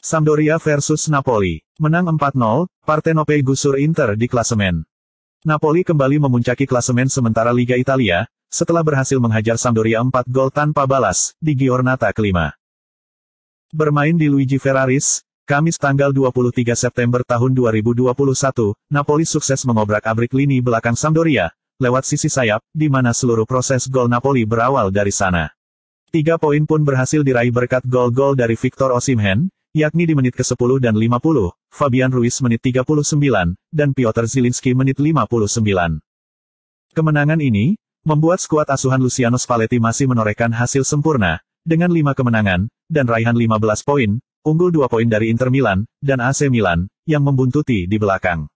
Sampdoria versus Napoli. Menang 4-0, Partenope gusur Inter di klasemen. Napoli kembali memuncaki klasemen sementara Liga Italia, setelah berhasil menghajar Sampdoria 4 gol tanpa balas, di Giornata kelima. Bermain di Luigi Ferraris, Kamis tanggal 23 September tahun 2021, Napoli sukses mengobrak-abrik lini belakang Sampdoria, lewat sisi sayap, di mana seluruh proses gol Napoli berawal dari sana. Tiga poin pun berhasil diraih berkat gol-gol dari Victor Osimhen, yakni di menit ke-10 dan 50, Fabian Ruiz menit 39, dan Piotr Zielinski menit 59. Kemenangan ini, membuat skuad asuhan Luciano Spalletti masih menorehkan hasil sempurna, dengan 5 kemenangan, dan raihan 15 poin, unggul 2 poin dari Inter Milan, dan AC Milan, yang membuntuti di belakang.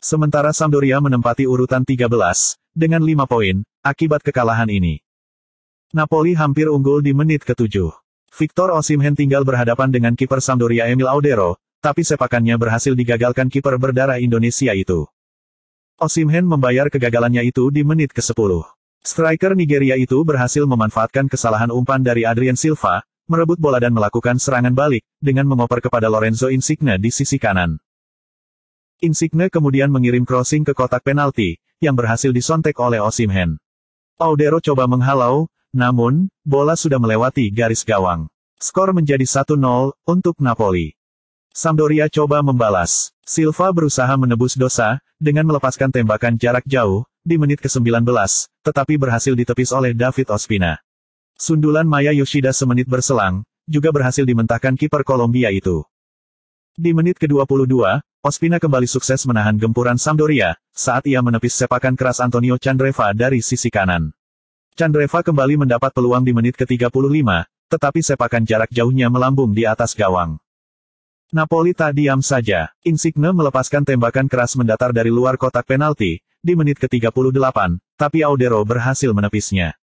Sementara Sampdoria menempati urutan 13, dengan 5 poin, akibat kekalahan ini. Napoli hampir unggul di menit ke-7. Victor Osimhen tinggal berhadapan dengan kiper Sampdoria Emil Audero, tapi sepakannya berhasil digagalkan kiper berdarah Indonesia itu. Osimhen membayar kegagalannya itu di menit ke-10. Striker Nigeria itu berhasil memanfaatkan kesalahan umpan dari Adrian Silva, merebut bola dan melakukan serangan balik, dengan mengoper kepada Lorenzo Insigne di sisi kanan. Insigne kemudian mengirim crossing ke kotak penalti, yang berhasil disontek oleh Osimhen. Audero coba menghalau, namun, bola sudah melewati garis gawang. Skor menjadi 1-0 untuk Napoli. Sampdoria coba membalas. Silva berusaha menebus dosa dengan melepaskan tembakan jarak jauh di menit ke-19, tetapi berhasil ditepis oleh David Ospina. Sundulan Maya Yoshida semenit berselang, juga berhasil dimentahkan kiper Kolombia itu. Di menit ke-22, Ospina kembali sukses menahan gempuran Sampdoria, saat ia menepis sepakan keras Antonio Candreva dari sisi kanan. Chandreva kembali mendapat peluang di menit ke-35, tetapi sepakan jarak jauhnya melambung di atas gawang. Napoli tak diam saja. Insigne melepaskan tembakan keras mendatar dari luar kotak penalti, di menit ke-38, tapi Audero berhasil menepisnya.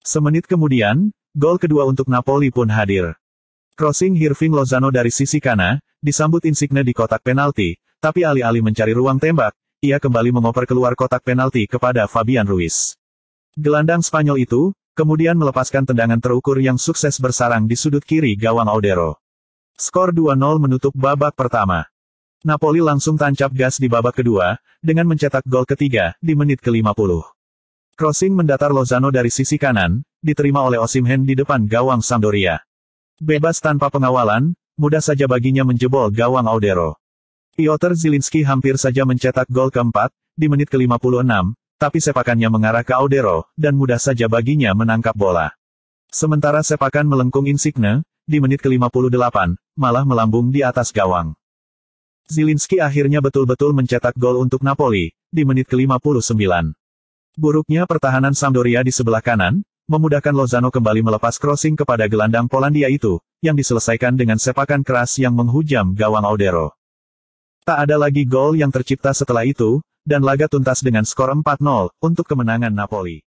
Semenit kemudian, gol kedua untuk Napoli pun hadir. Crossing Hirving Lozano dari sisi kanan, disambut Insigne di kotak penalti, tapi alih-alih mencari ruang tembak, ia kembali mengoper keluar kotak penalti kepada Fabian Ruiz. Gelandang Spanyol itu, kemudian melepaskan tendangan terukur yang sukses bersarang di sudut kiri gawang Audero. Skor 2-0 menutup babak pertama. Napoli langsung tancap gas di babak kedua, dengan mencetak gol ketiga, di menit ke-50. Crossing mendatar Lozano dari sisi kanan, diterima oleh Osimhen di depan gawang Sampdoria. Bebas tanpa pengawalan, mudah saja baginya menjebol gawang Audero. Piotr Zilinski hampir saja mencetak gol keempat, di menit ke-56, tapi sepakannya mengarah ke Audero, dan mudah saja baginya menangkap bola. Sementara sepakan melengkung Insigne, di menit ke-58, malah melambung di atas gawang. Zielinski akhirnya betul-betul mencetak gol untuk Napoli, di menit ke-59. Buruknya pertahanan Sampdoria di sebelah kanan, memudahkan Lozano kembali melepas crossing kepada gelandang Polandia itu, yang diselesaikan dengan sepakan keras yang menghujam gawang Audero. Tak ada lagi gol yang tercipta setelah itu, dan laga tuntas dengan skor 4-0, untuk kemenangan Napoli.